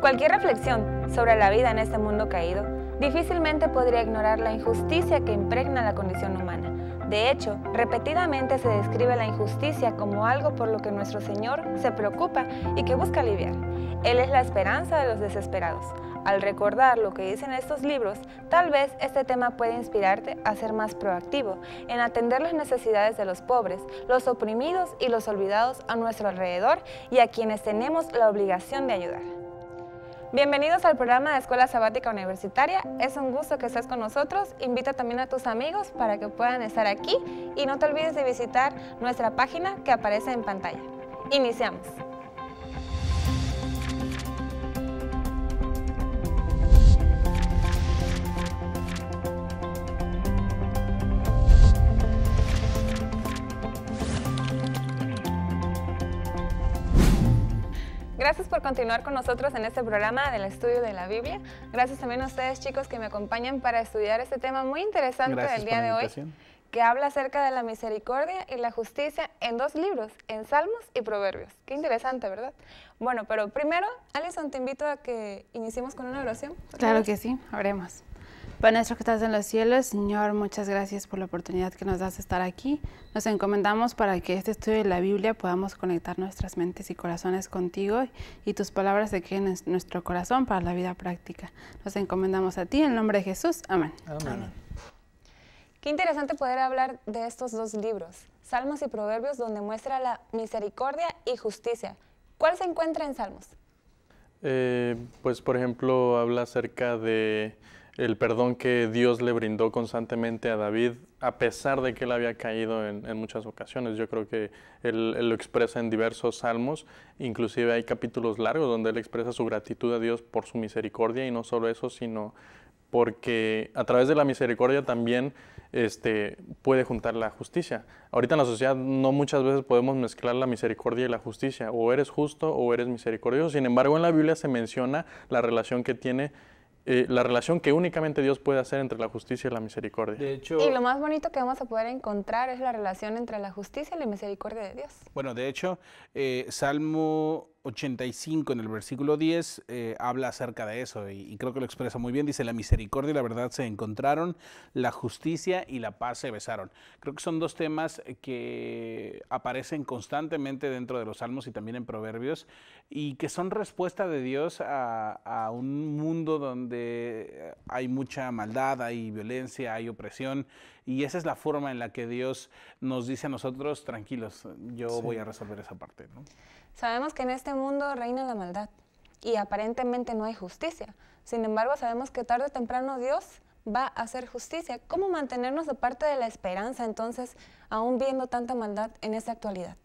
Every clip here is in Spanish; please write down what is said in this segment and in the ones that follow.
Cualquier reflexión sobre la vida en este mundo caído difícilmente podría ignorar la injusticia que impregna la condición humana. De hecho, repetidamente se describe la injusticia como algo por lo que nuestro Señor se preocupa y que busca aliviar. Él es la esperanza de los desesperados. Al recordar lo que dicen estos libros, tal vez este tema puede inspirarte a ser más proactivo en atender las necesidades de los pobres, los oprimidos y los olvidados a nuestro alrededor y a quienes tenemos la obligación de ayudar. Bienvenidos al programa de Escuela Sabática Universitaria. Es un gusto que estés con nosotros. Invita también a tus amigos para que puedan estar aquí y no te olvides de visitar nuestra página que aparece en pantalla. Iniciamos. Gracias por continuar con nosotros en este programa del estudio de la Biblia. Gracias también a ustedes chicos que me acompañan para estudiar este tema muy interesante del día de hoy, que habla acerca de la misericordia y la justicia en dos libros, en Salmos y Proverbios. Qué interesante, ¿verdad? Bueno, pero primero, Alison, te invito a que iniciemos con una oración. Claro que sí, oremos. Padre nuestro que estás en los cielos, Señor, muchas gracias por la oportunidad que nos das de estar aquí. Nos encomendamos para que este estudio de la Biblia podamos conectar nuestras mentes y corazones contigo y tus palabras se queden en nuestro corazón para la vida práctica. Nos encomendamos a ti en el nombre de Jesús. Amén. Amén. Qué interesante poder hablar de estos dos libros, Salmos y Proverbios, donde muestra la misericordia y justicia. ¿Cuál se encuentra en Salmos? Eh, pues, por ejemplo, habla acerca de el perdón que Dios le brindó constantemente a David, a pesar de que él había caído en, muchas ocasiones. Yo creo que él, lo expresa en diversos salmos, inclusive hay capítulos largos donde él expresa su gratitud a Dios por su misericordia y no solo eso, sino porque a través de la misericordia también este, puede juntar la justicia. Ahorita en la sociedad no muchas veces podemos mezclar la misericordia y la justicia, o eres justo o eres misericordioso. Sin embargo, en la Biblia se menciona la relación que tiene eh, la relación que únicamente Dios puede hacer entre la justicia y la misericordia. De hecho, y lo más bonito que vamos a poder encontrar es la relación entre la justicia y la misericordia de Dios. Bueno, de hecho, eh, Salmo 85 en el versículo 10 eh, habla acerca de eso y, creo que lo expresa muy bien. Dice, la misericordia y la verdad se encontraron, la justicia y la paz se besaron. Creo que son dos temas que aparecen constantemente dentro de los salmos y también en proverbios y que son respuesta de Dios a, un mundo donde hay mucha maldad, hay violencia, hay opresión y esa es la forma en la que Dios nos dice a nosotros, tranquilos, yo voy a resolver esa parte. Sabemos que en este mundo reina la maldad y aparentemente no hay justicia. Sin embargo, sabemos que tarde o temprano Dios va a hacer justicia. ¿Cómo mantenernos aparte de la esperanza entonces, aún viendo tanta maldad en esta actualidad?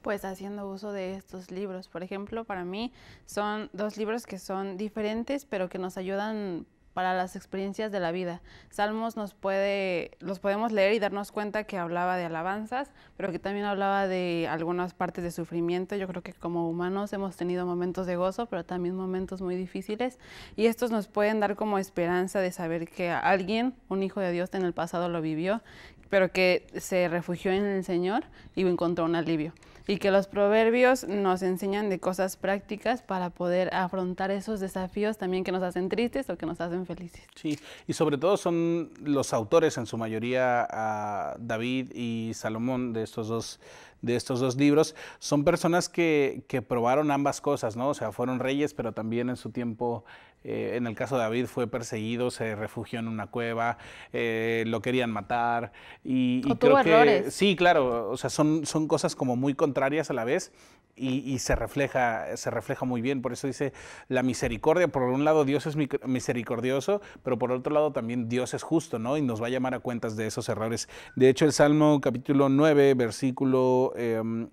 Pues haciendo uso de estos libros. Por ejemplo, para mí son dos libros que son diferentes, pero que nos ayudan para las experiencias de la vida. Salmos nos puede, los podemos leer y darnos cuenta que hablaba de alabanzas, pero que también hablaba de algunas partes de sufrimiento. Yo creo que como humanos hemos tenido momentos de gozo, pero también momentos muy difíciles. Y estos nos pueden dar como esperanza de saber que alguien, un hijo de Dios en el pasado lo vivió, pero que se refugió en el Señor y encontró un alivio y que los proverbios nos enseñan de cosas prácticas para poder afrontar esos desafíos también que nos hacen tristes o que nos hacen felices. Sí, y sobre todo son los autores, en su mayoría ah, David y Salomón, de estos dos de estos dos libros, son personas que, que probaron ambas cosas, ¿no? O sea, fueron reyes, pero también en su tiempo eh, en el caso de David fue perseguido, se refugió en una cueva, eh, lo querían matar. Y, o tuvo creo errores. que sí, claro, o sea, son, son cosas como muy contrarias a la vez y, se, refleja, se refleja muy bien. Por eso dice la misericordia. Por un lado, Dios es misericordioso, pero por otro lado también Dios es justo, ¿no? Y nos va a llamar a cuentas de esos errores. De hecho, el Salmo capítulo 9, versículo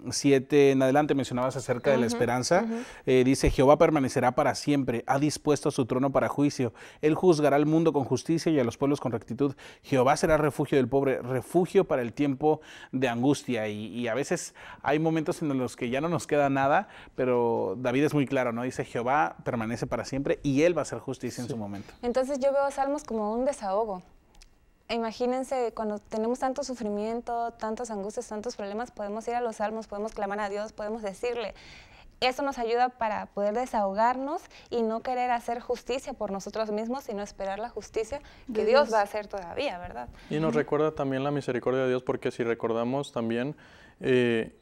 7 em, en adelante mencionabas acerca de la esperanza. Eh, dice, Jehová permanecerá para siempre, ha dispuesto trono para juicio. Él juzgará al mundo con justicia y a los pueblos con rectitud. Jehová será refugio del pobre, refugio para el tiempo de angustia. Y, a veces hay momentos en los que ya no nos queda nada, pero David es muy claro, ¿no? Dice, Jehová permanece para siempre y él va a hacer justicia en su momento. Entonces yo veo a Salmos como un desahogo imagínense, cuando tenemos tanto sufrimiento, tantas angustias, tantos problemas, podemos ir a los salmos, podemos clamar a Dios, podemos decirle, eso nos ayuda para poder desahogarnos y no querer hacer justicia por nosotros mismos, sino esperar la justicia que Dios, va a hacer todavía, ¿verdad? Y nos recuerda también la misericordia de Dios, porque si recordamos también, eh,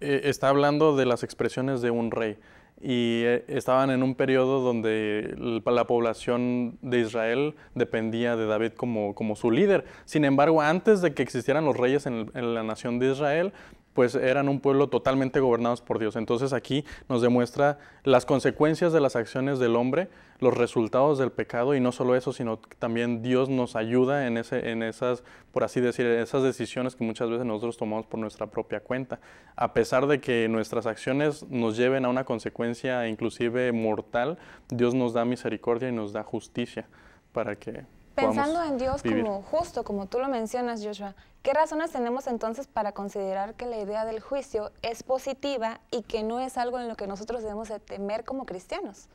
eh, está hablando de las expresiones de un rey y eh, estaban en un periodo donde la población de Israel dependía de David como, su líder. Sin embargo, antes de que existieran los reyes en la nación de Israel, pues eran un pueblo totalmente gobernados por Dios. Entonces aquí nos demuestra las consecuencias de las acciones del hombre, los resultados del pecado y no solo eso, sino también Dios nos ayuda en, en esas, por así decir, esas decisiones que muchas veces nosotros tomamos por nuestra propia cuenta. A pesar de que nuestras acciones nos lleven a una consecuencia inclusive mortal, Dios nos da misericordia y nos da justicia para que Pensando en Dios como justo, como tú lo mencionas, Joshua, ¿qué razones tenemos entonces para considerar que la idea del juicio es positiva y que no es algo en lo que nosotros debemos de temer como cristianos?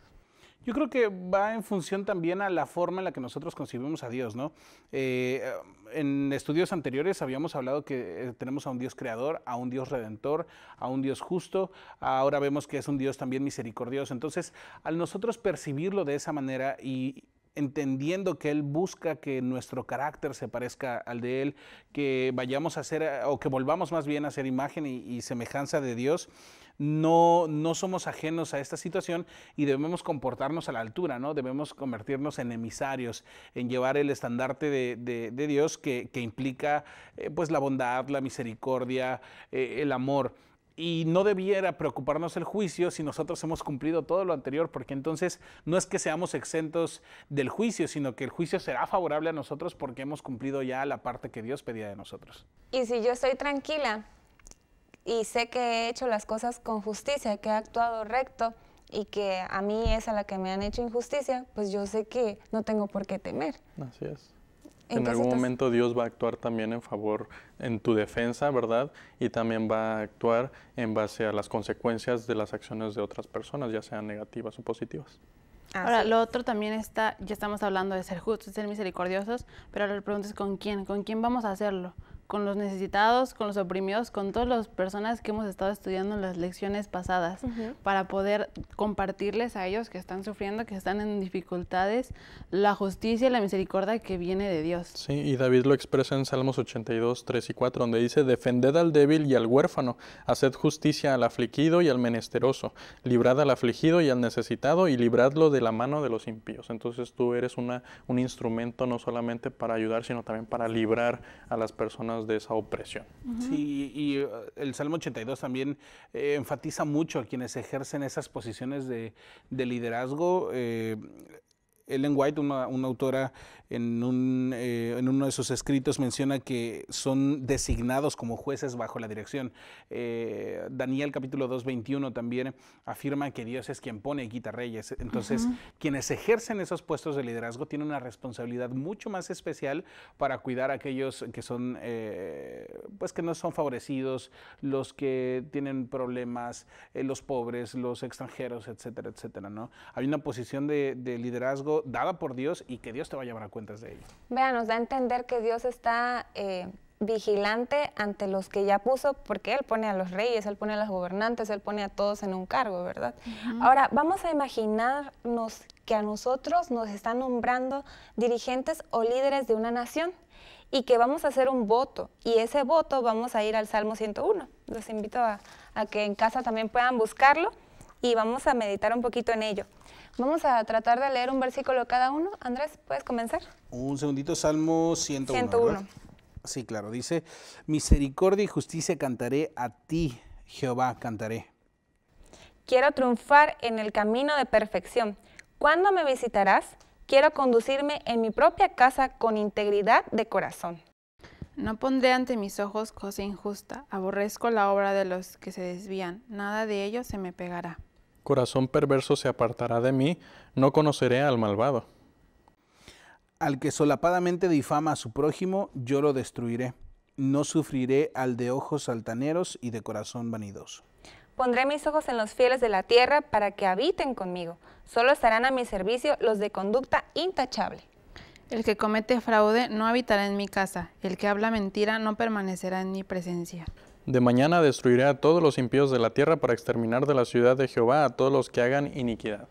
Yo creo que va en función también a la forma en la que nosotros concibimos a Dios, ¿no? Eh, en estudios anteriores habíamos hablado que eh, tenemos a un Dios creador, a un Dios redentor, a un Dios justo, ahora vemos que es un Dios también misericordioso. Entonces, al nosotros percibirlo de esa manera y, entendiendo que Él busca que nuestro carácter se parezca al de Él, que vayamos a ser, o que volvamos más bien a ser imagen y, semejanza de Dios, no, somos ajenos a esta situación y debemos comportarnos a la altura, ¿no? Debemos convertirnos en emisarios, en llevar el estandarte de, Dios que, implica eh, pues la bondad, la misericordia, eh, el amor y no debiera preocuparnos el juicio si nosotros hemos cumplido todo lo anterior, porque entonces no es que seamos exentos del juicio, sino que el juicio será favorable a nosotros porque hemos cumplido ya la parte que Dios pedía de nosotros. Y si yo estoy tranquila y sé que he hecho las cosas con justicia, que he actuado recto y que a mí es a la que me han hecho injusticia, pues yo sé que no tengo por qué temer. Así es en algún momento Dios va a actuar también en favor, en tu defensa, ¿verdad? Y también va a actuar en base a las consecuencias de las acciones de otras personas, ya sean negativas o positivas. Ahora, lo otro también está, ya estamos hablando de ser justos, ser misericordiosos, pero ahora la pregunta es con quién, con quién vamos a hacerlo con los necesitados, con los oprimidos, con todas las personas que hemos estado estudiando en las lecciones pasadas, para poder compartirles a ellos que están sufriendo, que están en dificultades, la justicia y la misericordia que viene de Dios. Sí, y David lo expresa en Salmos 82, 3 y 4, donde dice, defended al débil y al huérfano, haced justicia al afligido y al menesteroso, librad al afligido y al necesitado y libradlo de la mano de los impíos. Entonces tú eres una, un instrumento no solamente para ayudar, sino también para librar a las personas de esa opresión. Sí, y, uh, el Salmo 82 también eh, enfatiza mucho a quienes ejercen esas posiciones de, liderazgo. Eh, Ellen White, una, autora, eh, en, uno de sus escritos menciona que son designados como jueces bajo la dirección. Eh, Daniel capítulo 2, 21 también afirma que Dios es quien pone y quita reyes. Entonces, quienes ejercen esos puestos de liderazgo tienen una responsabilidad mucho más especial para cuidar a aquellos que son, eh, pues que no son favorecidos, los que tienen problemas, los pobres, los extranjeros, etcétera, etcétera, ¿no? Hay una posición de liderazgo dada por Dios y que Dios te va a llevar a cuentas de ello. Vean, nos da a entender que Dios está eh, vigilante ante los que ya puso, porque Él pone a los reyes, Él pone a los gobernantes, Él pone a todos en un cargo, ¿verdad? Ahora, vamos a imaginarnos que a nosotros nos están nombrando dirigentes o líderes de una nación y que vamos a hacer un voto. Y ese voto vamos a ir al Salmo 101. Los invito a que en casa también puedan buscarlo y vamos a meditar un poquito en ello. Vamos a tratar de leer un versículo cada uno. Andrés, ¿puedes comenzar? Un segundito, Salmo 101. Sí, claro, dice, misericordia y justicia cantaré a ti, Jehová, cantaré. Quiero triunfar en el camino de perfección. ¿Cuándo me visitarás? Quiero conducirme en mi propia casa con integridad de corazón. No pondré ante mis ojos cosa injusta, aborrezco la obra de los que se desvían, nada de ello se me pegará corazón perverso se apartará de mí, no conoceré al malvado. Al que solapadamente difama a su prójimo, yo lo destruiré. No sufriré al de ojos altaneros y de corazón vanidoso. Pondré mis ojos en los fieles de la tierra para que habiten conmigo. Solo estarán a mi servicio los de conducta intachable. El que comete fraude no habitará en mi casa, el que habla mentira no permanecerá en mi presencia. De mañana destruiré a todos los impíos de la tierra para exterminar de la ciudad de Jehová a todos los que hagan iniquidad.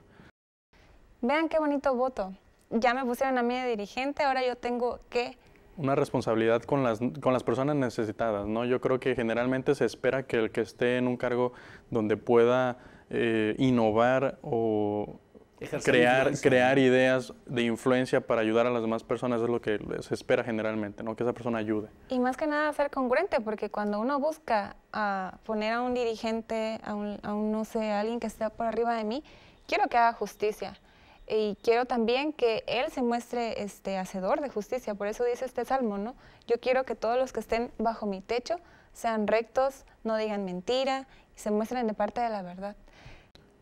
Vean qué bonito voto. Ya me pusieron a mí de dirigente, ahora yo tengo que... Una responsabilidad con las, con las personas necesitadas, ¿no? Yo creo que generalmente se espera que el que esté en un cargo donde pueda eh, innovar o crear, crear ideas de influencia para ayudar a las demás personas es lo que se espera generalmente, ¿no? Que esa persona ayude. Y más que nada ser congruente, porque cuando uno busca ah, poner a un dirigente, a un, no sé, alguien que esté por arriba de mí, quiero que haga justicia. Y quiero también que él se muestre este, hacedor de justicia. Por eso dice este salmo, ¿no? Yo quiero que todos los que estén bajo mi techo sean rectos, no digan mentira y se muestren de parte de la verdad.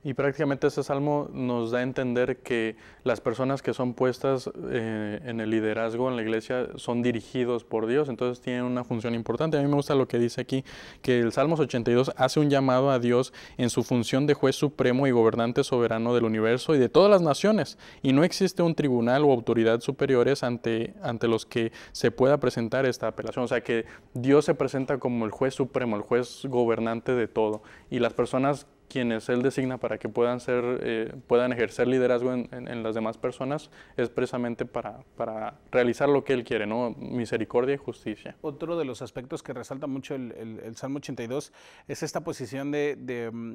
Y prácticamente ese salmo nos da a entender que las personas que son puestas eh, en el liderazgo en la iglesia son dirigidos por Dios, entonces tienen una función importante. A mí me gusta lo que dice aquí, que el Salmos 82 hace un llamado a Dios en su función de juez supremo y gobernante soberano del universo y de todas las naciones, y no existe un tribunal o autoridad superiores ante, ante los que se pueda presentar esta apelación. O sea que Dios se presenta como el juez supremo, el juez gobernante de todo, y las personas quienes Él designa para que puedan, ser, eh, puedan ejercer liderazgo en, en, las demás personas es precisamente para, para, realizar lo que Él quiere, ¿no? misericordia y justicia. Otro de los aspectos que resalta mucho el, el, Salmo 82 es esta posición de, mm,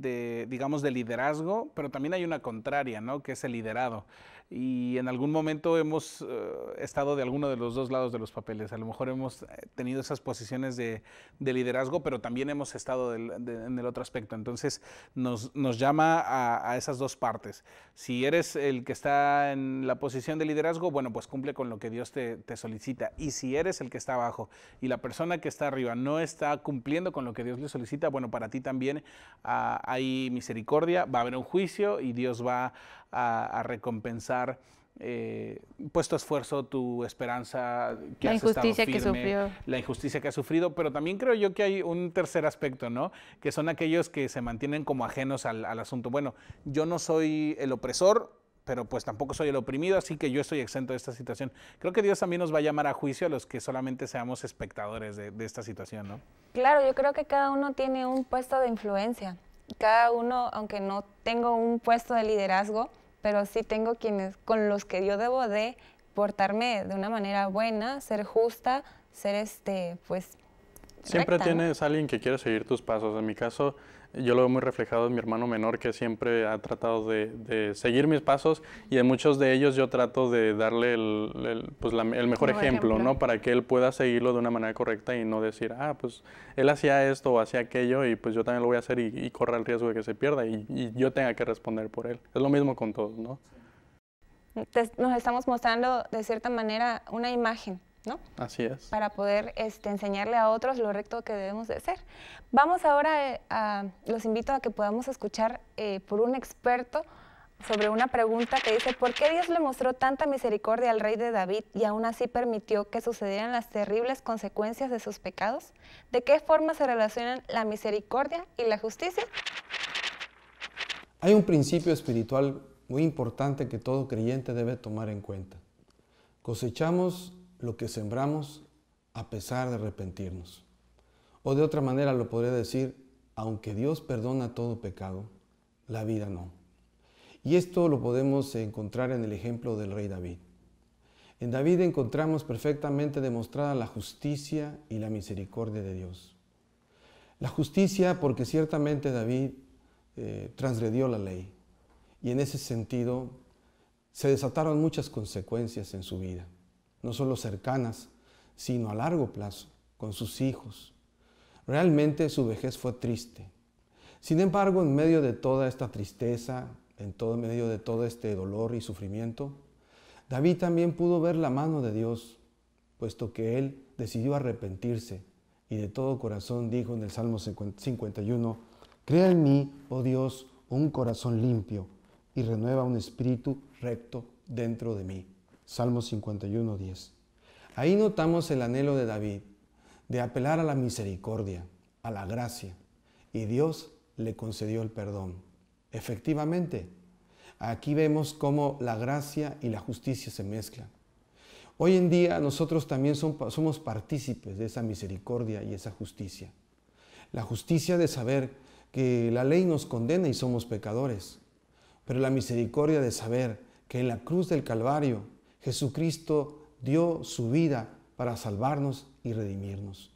de, digamos, de liderazgo, pero también hay una contraria, ¿no? que es el liderado. Y en algún momento hemos eh, estado de alguno de los dos lados de los papeles. A lo mejor hemos eh, tenido esas posiciones de, de liderazgo, pero también hemos estado en el otro aspecto. Entonces nos, llama a, esas dos partes. Si eres el que está en la posición de liderazgo, bueno, pues cumple con lo que Dios te, solicita. Y si eres el que está abajo y la persona que está arriba no está cumpliendo con lo que Dios le solicita, bueno, para ti también ah, hay misericordia, va a haber un juicio y Dios va a recompensar eh, puesto esfuerzo, tu esperanza, que la injusticia que sufrió. La injusticia que ha sufrido, pero también creo yo que hay un tercer aspecto, ¿no? Que son aquellos que se mantienen como ajenos al, asunto. Bueno, yo no soy el opresor, pero pues tampoco soy el oprimido, así que yo estoy exento de esta situación. Creo que Dios también nos va a llamar a juicio a los que solamente seamos espectadores de, de esta situación, ¿no? Claro, yo creo que cada uno tiene un puesto de influencia. Cada uno, aunque no tengo un puesto de liderazgo, pero sí tengo quienes con los que yo debo de portarme de una manera buena, ser justa, ser este, pues... Siempre tienes alguien que quiere seguir tus pasos. En mi caso, yo lo veo muy reflejado en mi hermano menor que siempre ha tratado de, seguir mis pasos y en muchos de ellos yo trato de darle el, pues, mejor ejemplo, ¿no? Para que él pueda seguirlo de una manera correcta y no decir, ah, pues él hacía esto o hacía aquello y pues yo también lo voy a hacer y, y corra el riesgo de que se pierda y, yo tenga que responder por él. Es lo mismo con todos, ¿no? nos estamos mostrando de cierta manera una imagen ¿no? Así es. Para poder este, enseñarle a otros lo recto que debemos de ser. Vamos ahora, eh, a, los invito a que podamos escuchar eh, por un experto sobre una pregunta que dice, ¿por qué Dios le mostró tanta misericordia al rey de David y aún así permitió que sucedieran las terribles consecuencias de sus pecados? ¿De qué forma se relacionan la misericordia y la justicia? Hay un principio espiritual muy importante que todo creyente debe tomar en cuenta. Cosechamos lo que sembramos a pesar de arrepentirnos. O de otra manera lo podría decir, aunque Dios perdona todo pecado, la vida no. Y esto lo podemos encontrar en el ejemplo del rey David. En David encontramos perfectamente demostrada la justicia y la misericordia de Dios. La justicia porque ciertamente David eh, transgredió la ley y en ese sentido se desataron muchas consecuencias en su vida no solo cercanas, sino a largo plazo, con sus hijos. Realmente su vejez fue triste. Sin embargo, en medio de toda esta tristeza, en todo medio de todo este dolor y sufrimiento, David también pudo ver la mano de Dios, puesto que él decidió arrepentirse y de todo corazón dijo en el Salmo 51, Crea en mí, oh Dios, un corazón limpio y renueva un espíritu recto dentro de mí. Salmo 51, 10. Ahí notamos el anhelo de David de apelar a la misericordia, a la gracia, y Dios le concedió el perdón. Efectivamente, aquí vemos cómo la gracia y la justicia se mezclan. Hoy en día nosotros también somos partícipes de esa misericordia y esa justicia. La justicia de saber que la ley nos condena y somos pecadores, pero la misericordia de saber que en la cruz del Calvario Jesucristo dio su vida para salvarnos y redimirnos.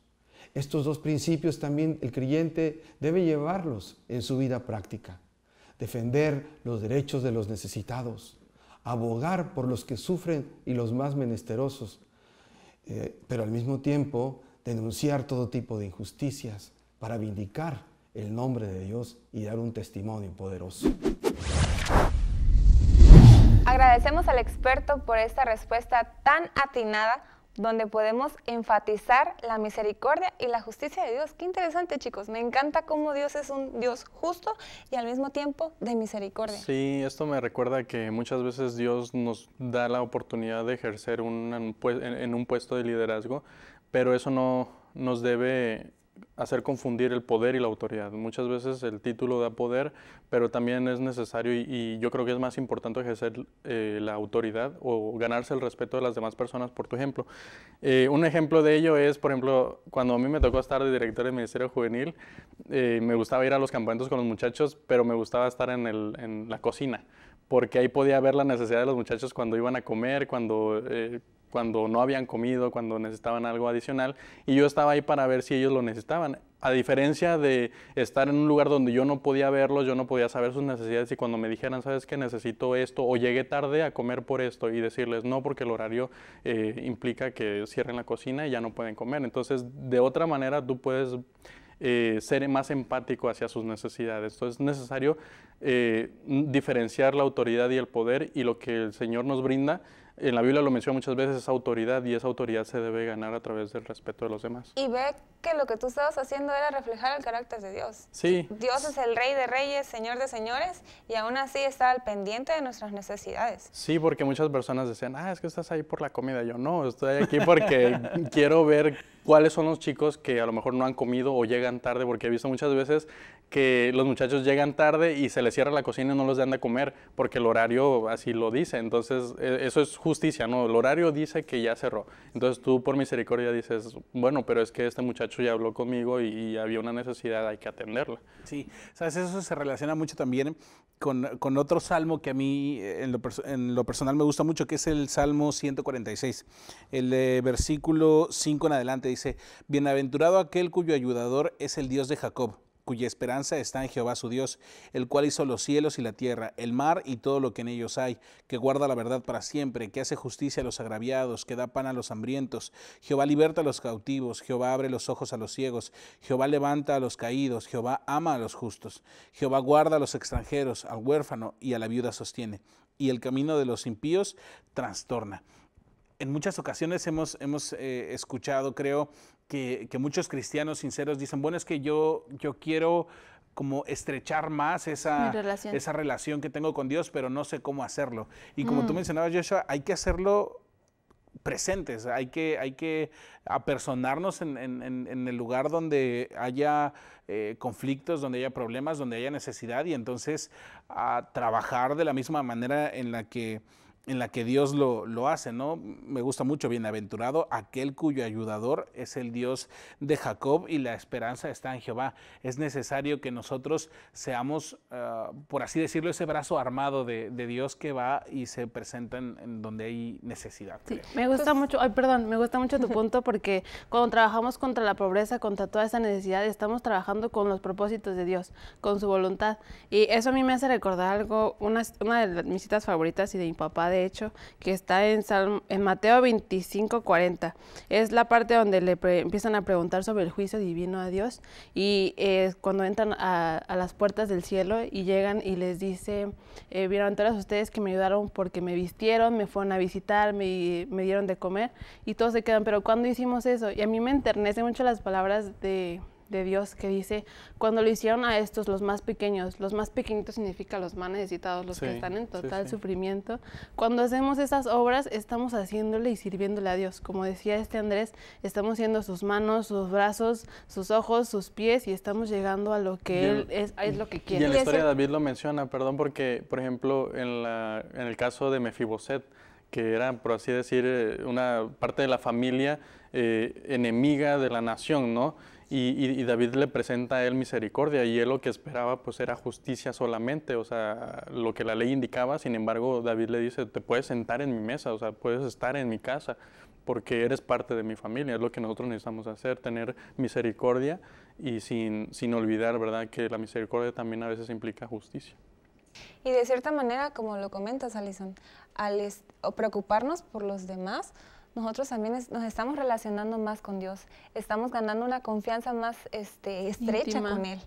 Estos dos principios también el creyente debe llevarlos en su vida práctica. Defender los derechos de los necesitados, abogar por los que sufren y los más menesterosos, eh, pero al mismo tiempo denunciar todo tipo de injusticias para vindicar el nombre de Dios y dar un testimonio poderoso. Agradecemos al experto por esta respuesta tan atinada donde podemos enfatizar la misericordia y la justicia de Dios. Qué interesante, chicos. Me encanta cómo Dios es un Dios justo y al mismo tiempo de misericordia. Sí, esto me recuerda que muchas veces Dios nos da la oportunidad de ejercer un, en, en un puesto de liderazgo, pero eso no nos debe hacer confundir el poder y la autoridad. Muchas veces el título da poder, pero también es necesario y, yo creo que es más importante ejercer eh, la autoridad o ganarse el respeto de las demás personas, por tu ejemplo. Eh, un ejemplo de ello es, por ejemplo, cuando a mí me tocó estar de director del Ministerio Juvenil, eh, me gustaba ir a los campamentos con los muchachos, pero me gustaba estar en la cocina porque ahí podía ver la necesidad de los muchachos cuando iban a comer, cuando, eh, cuando no habían comido, cuando necesitaban algo adicional, y yo estaba ahí para ver si ellos lo necesitaban. A diferencia de estar en un lugar donde yo no podía verlos, yo no podía saber sus necesidades, y cuando me dijeran, sabes que necesito esto, o llegué tarde a comer por esto, y decirles no, porque el horario eh, implica que cierren la cocina y ya no pueden comer. Entonces, de otra manera, tú puedes eh, ser más empático hacia sus necesidades. Entonces es necesario eh, diferenciar la autoridad y el poder y lo que el Señor nos brinda en la Biblia lo menciona muchas veces, esa autoridad y esa autoridad se debe ganar a través del respeto de los demás. Y ve que lo que tú estabas haciendo era reflejar el carácter de Dios. Sí. Dios es el rey de reyes, señor de señores, y aún así está al pendiente de nuestras necesidades. Sí, porque muchas personas decían, ah, es que estás ahí por la comida. Yo no, estoy aquí porque quiero ver cuáles son los chicos que a lo mejor no han comido o llegan tarde, porque he visto muchas veces que los muchachos llegan tarde y se les cierra la cocina y no los dan de comer porque el horario así lo dice. Entonces, e, eso es justicia, ¿no? El horario dice que ya cerró. Entonces, tú por misericordia dices, bueno, pero es que este muchacho ya habló conmigo y, había una necesidad, hay que atenderla. Sí, sabes, eso se relaciona mucho también con, con otro salmo que a mí eh, en lo, personal me gusta mucho, que es el Salmo 146. El versículo 5 en adelante dice, Bienaventurado aquel cuyo ayudador es el Dios de Jacob cuya esperanza está en Jehová su Dios, el cual hizo los cielos y la tierra, el mar y todo lo que en ellos hay, que guarda la verdad para siempre, que hace justicia a los agraviados, que da pan a los hambrientos. Jehová liberta a los cautivos, Jehová abre los ojos a los ciegos, Jehová levanta a los caídos, Jehová ama a los justos, Jehová guarda a los extranjeros, al huérfano y a la viuda sostiene, y el camino de los impíos trastorna en muchas ocasiones hemos, hemos eh, escuchado, creo, que, muchos cristianos sinceros dicen, bueno, es que yo, yo quiero como estrechar más esa relación. esa relación que tengo con Dios, pero no sé cómo hacerlo. Y como tú mm. mencionabas, Joshua, hay que hacerlo presentes, hay que, hay que apersonarnos en, en, el lugar donde haya eh, conflictos, donde haya problemas, donde haya necesidad y entonces a trabajar de la misma manera en la que en la que Dios lo, lo, hace, ¿no? Me gusta mucho, bienaventurado, aquel cuyo ayudador es el Dios de Jacob y la esperanza está en Jehová. Es necesario que nosotros seamos, ah, por así decirlo, ese brazo armado de, de, Dios que va y se presenta en, donde hay necesidad. Sí, me gusta pues, mucho, ay, perdón, me gusta mucho tu punto porque cuando trabajamos contra la pobreza, contra toda esa necesidad, estamos trabajando con los propósitos de Dios, con su voluntad. Y eso a mí me hace recordar algo, una, una de mis citas favoritas y de mi papá hecho, que está en, en Mateo 25, 40. Es la parte donde le empiezan a preguntar sobre el juicio divino a Dios y eh, cuando entran a, las puertas del cielo y llegan y les dice, vieron eh, todas ustedes que me ayudaron porque me vistieron, me fueron a visitar, me, dieron de comer y todos se quedan, pero cuando hicimos eso? Y a mí me enternece mucho las palabras de de Dios que dice, cuando lo hicieron a estos, los más pequeños, los más pequeñitos significa los más necesitados, los que están en total sufrimiento, cuando hacemos esas obras estamos haciéndole y sirviéndole a Dios. Como decía este Andrés, estamos siendo sus manos, sus brazos, sus ojos, sus pies y estamos llegando a lo que Él es, es, lo que quiere. Y en la historia de David lo menciona, perdón, porque por ejemplo en, el caso de Mefiboset, que era, por así decir, eh, una parte de la familia eh, enemiga de la nación, ¿no? Y, David le presenta a él misericordia y él lo que esperaba pues era justicia solamente, o sea, lo que la ley indicaba, sin embargo David le dice, te puedes sentar en mi mesa, o sea, puedes estar en mi casa porque eres parte de mi familia, es lo que nosotros necesitamos hacer, tener misericordia y sin, sin olvidar, ¿verdad?, que la misericordia también a veces implica justicia. Y de cierta manera, como lo comentas, Alison, al preocuparnos por los demás, nosotros también nos estamos relacionando más con Dios, estamos ganando una confianza más este, estrecha con Él.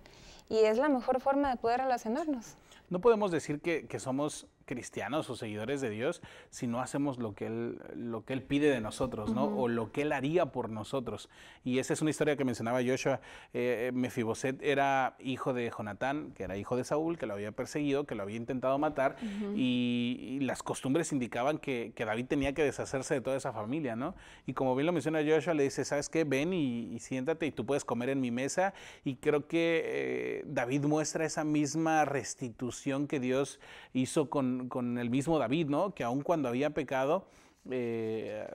Y es la mejor forma de poder relacionarnos. No podemos decir que, que somos cristianos o seguidores de Dios si no hacemos lo que Él, lo que él pide de nosotros, ¿no? O lo que Él haría por nosotros. Y esa es una historia que mencionaba Joshua. Eh, eh, Mefiboset era hijo de Jonatán, que era hijo de Saúl, que lo había perseguido, que lo había intentado matar, y, las costumbres indicaban que, David tenía que deshacerse de toda esa familia, ¿no? Y como bien lo menciona Joshua, le dice, ¿sabes qué? Ven y, siéntate y tú puedes comer en mi mesa. Y creo que eh, David muestra esa misma restitución que Dios hizo con con, el mismo David, ¿no? Que aun cuando había pecado, eh,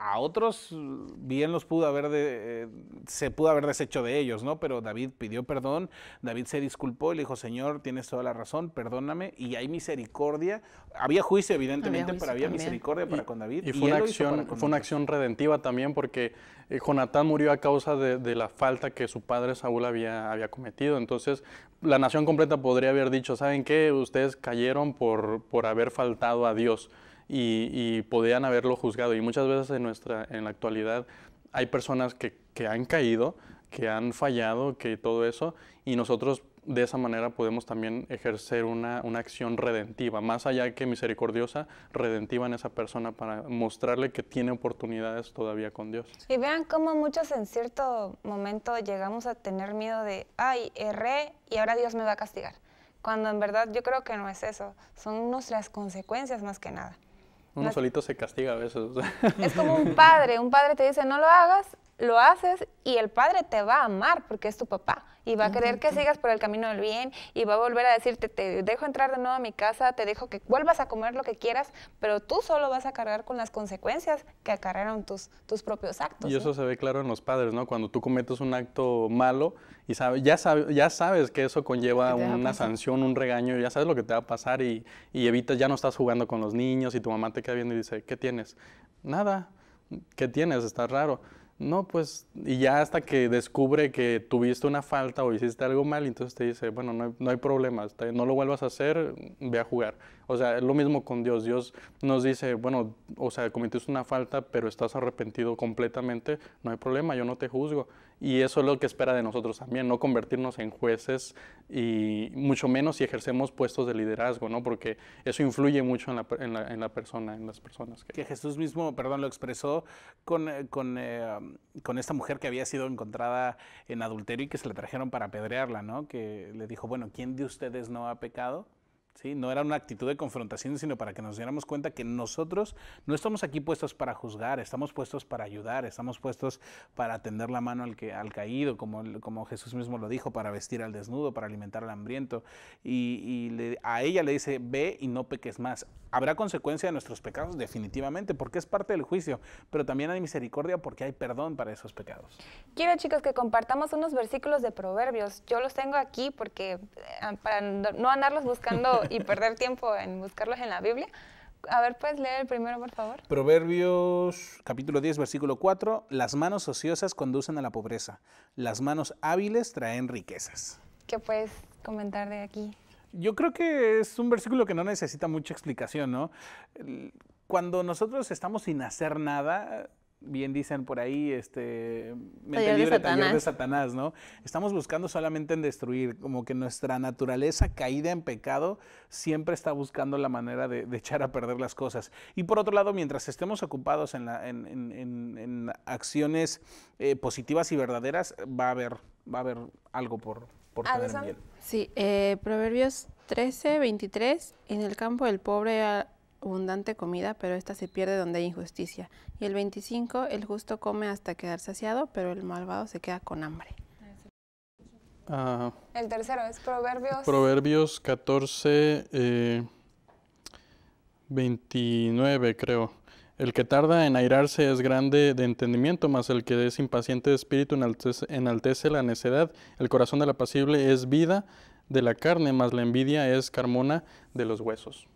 a otros bien los pudo haber de, eh, se pudo haber deshecho de ellos, ¿no? Pero David pidió perdón, David se disculpó y le dijo, Señor, tienes toda la razón, perdóname, y hay misericordia. Había juicio, evidentemente, pero había misericordia para con David. Y, fue, una acción, fue una acción redentiva también, porque eh, Jonatán murió a causa de, la falta que su padre Saúl había, había cometido. Entonces, la nación completa podría haber dicho, ¿saben qué? Ustedes cayeron por, por haber faltado a Dios y, podían haberlo juzgado. Y muchas veces en, nuestra, en la actualidad hay personas que, que han caído, que han fallado, que todo eso, y nosotros de esa manera podemos también ejercer una, una, acción redentiva, más allá que misericordiosa, redentiva en esa persona para mostrarle que tiene oportunidades todavía con Dios. Y vean cómo muchos en cierto momento llegamos a tener miedo de, ay, erré y ahora Dios me va a castigar, cuando en verdad yo creo que no es eso, son nuestras consecuencias más que nada. Uno solito se castiga a veces. Es como un padre, un padre te dice no lo hagas, lo haces y el padre te va a amar porque es tu papá y va a querer que sigas por el camino del bien y va a volver a decirte, te dejo entrar de nuevo a mi casa, te dejo que vuelvas a comer lo que quieras, pero tú solo vas a cargar con las consecuencias que acarrearon tus, tus propios actos. Y eso se ve claro en los padres, ¿no? Cuando tú cometes un acto malo y sabe, ya, ya sabes que eso conlleva una sanción, un regaño, ya sabes lo que te va a pasar y, y evitas, ya no estás jugando con los niños y tu mamá te queda viendo y dice, ¿qué tienes? Nada, ¿qué tienes? Está raro no, pues, y ya hasta que descubre que tuviste una falta o hiciste algo mal, entonces te dice, bueno, no hay, no hay problema, no lo vuelvas a hacer, ve a jugar. O sea, es lo mismo con Dios. Dios nos dice, bueno, o sea, cometiste una falta, pero estás arrepentido completamente, no hay problema, yo no te juzgo. Y eso es lo que espera de nosotros también, no convertirnos en jueces y mucho menos si ejercemos puestos de liderazgo, ¿no? Porque eso influye mucho en la, en la, persona, en las personas. Que... Jesús mismo, perdón, lo expresó con, eh, eh, con, esta mujer que había sido encontrada en adulterio y que se la trajeron para apedrearla, ¿no? Que le dijo, bueno, ¿quién de ustedes no ha pecado? No era una actitud de confrontación, sino para que nos diéramos cuenta que nosotros no estamos aquí puestos para juzgar, estamos puestos para ayudar, estamos puestos para tender la mano al, que, al caído, como, Jesús mismo lo dijo, para vestir al desnudo, para alimentar al hambriento. Y, a ella le dice, ve y no peques más habrá consecuencia de nuestros pecados definitivamente, porque es parte del juicio, pero también hay misericordia porque hay perdón para esos pecados. Quiero chicos que compartamos unos versículos de Proverbios. Yo los tengo aquí porque eh, ah, para no andarlos buscando y perder tiempo en buscarlos en la Biblia. A ver, ¿puedes leer el primero, por favor? Proverbios capítulo 10, versículo 4. Las manos ociosas conducen a la pobreza. Las manos hábiles traen riquezas. ¿Qué puedes comentar de aquí? Yo creo que es un versículo que no necesita mucha explicación, ¿no? Cuando nosotros estamos sin hacer nada, bien dicen por ahí, este, mente libre, de de Satanás, ¿no? Estamos buscando solamente en destruir, como que nuestra naturaleza caída en pecado siempre está buscando la manera de, echar a perder las cosas. Y por otro lado, mientras estemos ocupados en, acciones eh, positivas y verdaderas, va a haber, va a haber algo por, Ah, sí, eh, Proverbios 13, 23. En el campo el pobre abundante comida, pero esta se pierde donde hay injusticia. Y el 25, el justo come hasta quedar saciado, pero el malvado se queda con hambre. Ah. el tercero es Proverbios. Proverbios 14, 29, eh, creo. El que tarda en airarse es grande de entendimiento, mas el que es impaciente de espíritu enaltece, la necedad. El corazón del apacible es vida de la carne, mas la envidia es carmona de los huesos.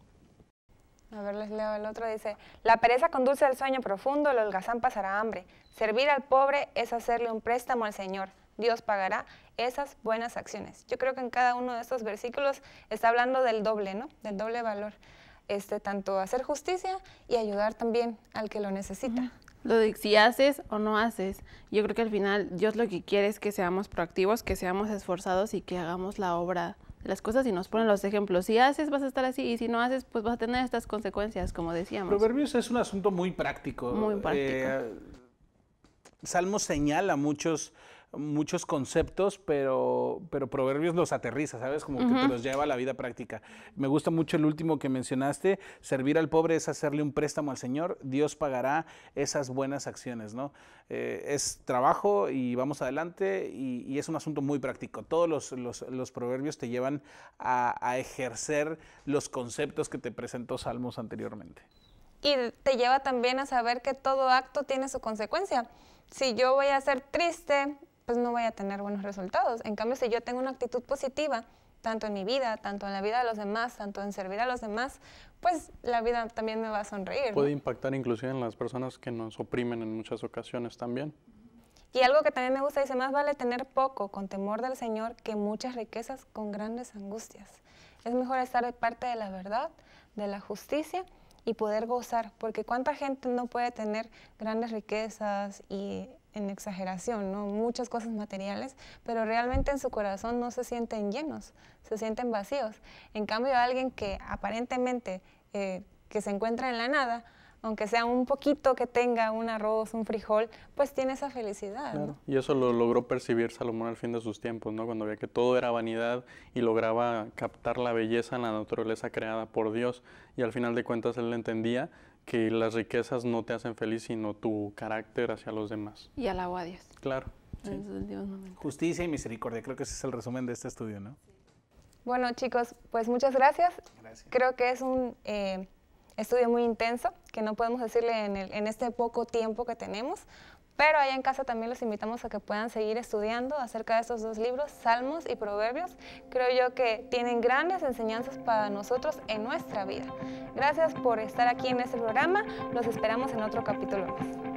A ver, les leo el otro. Dice, la pereza conduce al sueño profundo, el holgazán pasará hambre. Servir al pobre es hacerle un préstamo al Señor. Dios pagará esas buenas acciones. Yo creo que en cada uno de estos versículos está hablando del doble, ¿no? Del doble valor este, tanto hacer justicia y ayudar también al que lo necesita. Lo de si haces o no haces, yo creo que al final Dios lo que quiere es que seamos proactivos, que seamos esforzados y que hagamos la obra las cosas y nos ponen los ejemplos. Si haces, vas a estar así, y si no haces, pues vas a tener estas consecuencias, como decíamos. Proverbios es un asunto muy práctico. Muy eh, práctico. Salmo señala muchos muchos conceptos, pero, pero Proverbios los aterriza, ¿sabes? Como que te los lleva a la vida práctica. Me gusta mucho el último que mencionaste, servir al pobre es hacerle un préstamo al Señor, Dios pagará esas buenas acciones, ¿no? Eh, es trabajo y vamos adelante y, es un asunto muy práctico. Todos los, los, proverbios te llevan a, a ejercer los conceptos que te presentó Salmos anteriormente y te lleva también a saber que todo acto tiene su consecuencia. Si yo voy a ser triste, pues no voy a tener buenos resultados. En cambio, si yo tengo una actitud positiva, tanto en mi vida, tanto en la vida de los demás, tanto en servir a los demás, pues la vida también me va a sonreír. Puede impactar inclusive en las personas que nos oprimen en muchas ocasiones también. Y algo que también me gusta, dice, más vale tener poco con temor del Señor que muchas riquezas con grandes angustias. Es mejor estar de parte de la verdad, de la justicia y poder gozar, porque cuánta gente no puede tener grandes riquezas y en exageración, ¿no? Muchas cosas materiales, pero realmente en su corazón no se sienten llenos, se sienten vacíos. En cambio, alguien que aparentemente eh, que se encuentra en la nada, aunque sea un poquito que tenga un arroz, un frijol, pues tiene esa felicidad. Y eso lo logró percibir Salomón al fin de sus tiempos, ¿no? Cuando veía que todo era vanidad y lograba captar la belleza en la naturaleza creada por Dios. Y al final de cuentas él entendía que las riquezas no te hacen feliz, sino tu carácter hacia los demás. Y alabo a Dios. Claro. Justicia y misericordia, creo que ese es el resumen de este estudio, ¿no? Bueno, chicos, pues muchas gracias. gracias. Creo que es un eh, estudio muy intenso, que no podemos decirle en, el, en este poco tiempo que tenemos, pero ahí en casa también los invitamos a que puedan seguir estudiando acerca de estos dos libros, Salmos y Proverbios. Creo yo que tienen grandes enseñanzas para nosotros en nuestra vida. Gracias por estar aquí en este programa. Los esperamos en otro capítulo más.